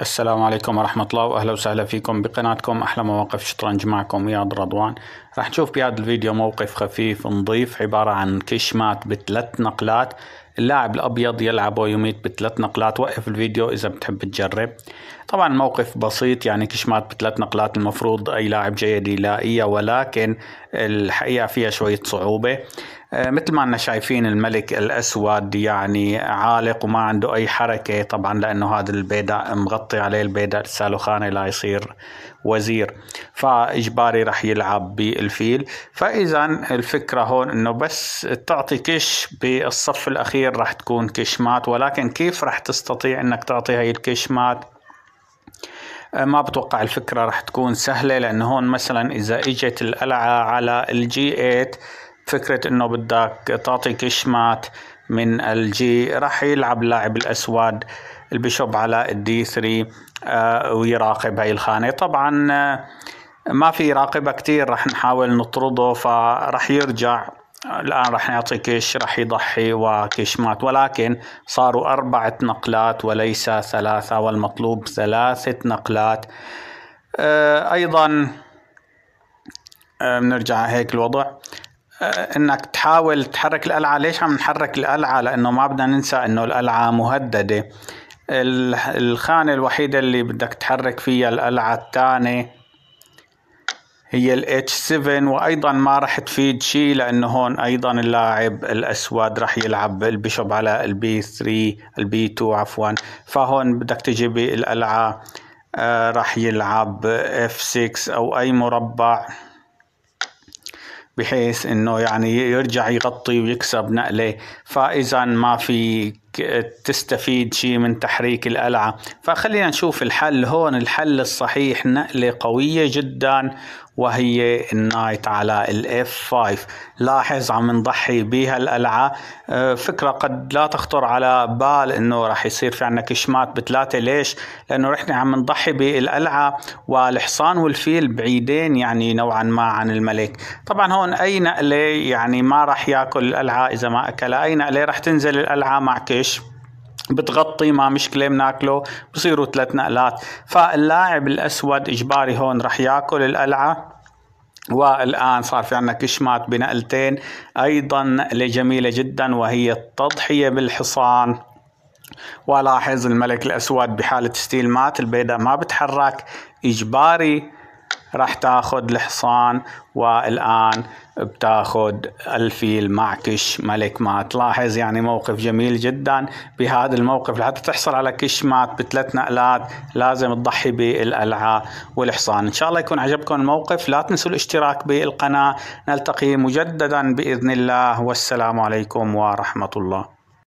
السلام عليكم ورحمة الله وأهلا وسهلا فيكم بقناتكم أحلى مواقف شطرنج معكم إياد رضوان راح نشوف بهذا الفيديو موقف خفيف نضيف عبارة عن كشمات بثلاث نقلات اللاعب الابيض يلعب يوميت بثلاث نقلات وقف الفيديو اذا بتحب تجرب طبعا موقف بسيط يعني كشمات بثلاث نقلات المفروض اي لاعب جيد يلاقيها ولكن الحقيقه فيها شويه صعوبه آه، مثل ما احنا شايفين الملك الاسود يعني عالق وما عنده اي حركه طبعا لانه هذا البيدا مغطي عليه البيدا السالوخاني لا يصير وزير فاجباري رح يلعب بالفيل فاذا الفكره هون انه بس تعطي كش بالصف الاخير كثير راح تكون كشمات ولكن كيف راح تستطيع انك تعطي هاي الكشمات آه، ما بتوقع الفكرة راح تكون سهلة لأن هون مثلا إذا إجت القلعة على الجي 8 فكرة إنه بدك تعطي كشمات من الجي راح يلعب لاعب الأسود البيشوب على الدي 3 آه، ويراقب هاي الخانة طبعا آه، ما في راقبة كتير راح نحاول نطرده فراح يرجع الآن راح نعطي كيش راح يضحي وكيش مات ولكن صاروا أربعة نقلات وليس ثلاثة والمطلوب ثلاثة نقلات آه، أيضا بنرجع آه، هيك الوضع آه، انك تحاول تحرك القلعه ليش عم نحرك القلعه لانه ما بدنا ننسى انه القلعه مهدده الخانه الوحيده اللي بدك تحرك فيها القلعه الثانيه هي ال h 7 وايضا ما راح تفيد شيء لانه هون ايضا اللاعب الاسود راح يلعب البيشوب على ال b 3 ال b 2 عفوا فهون بدك تجي القلعه آه، راح يلعب f 6 او اي مربع بحيث انه يعني يرجع يغطي ويكسب نقله فاذا ما في تستفيد شيء من تحريك القلعة فخلينا نشوف الحل هون الحل الصحيح نقلة قوية جدا وهي النايت على الاف 5 لاحظ عم نضحي بها القلعة آه، فكرة قد لا تخطر على بال انه رح يصير في عنا كشمات بثلاثة ليش لانه رحنا عم نضحي بالقلعة والحصان والفيل بعيدين يعني نوعا ما عن الملك طبعا هون اي نقلة يعني ما رح ياكل القلعة اذا ما اكلها اي نقلة رح تنزل القلعة مع كش بتبلش بتغطي مع مشكلة بناكله بصيروا ثلاث نقلات فاللاعب الأسود إجباري هون رح ياكل القلعة والآن صار في عندنا كشمات بنقلتين أيضا نقلة جميلة جدا وهي التضحية بالحصان ولاحظ الملك الأسود بحالة ستيل مات البيضة ما بتحرك إجباري راح تاخذ الحصان والآن بتاخذ الفيل معكش ملك مات لاحظ يعني موقف جميل جدا بهذا الموقف لحتى تحصل على كش مات بثلاث نقلات لازم تضحي بالقلعة والحصان إن شاء الله يكون عجبكم الموقف لا تنسوا الاشتراك بالقناة نلتقي مجددا بإذن الله والسلام عليكم ورحمة الله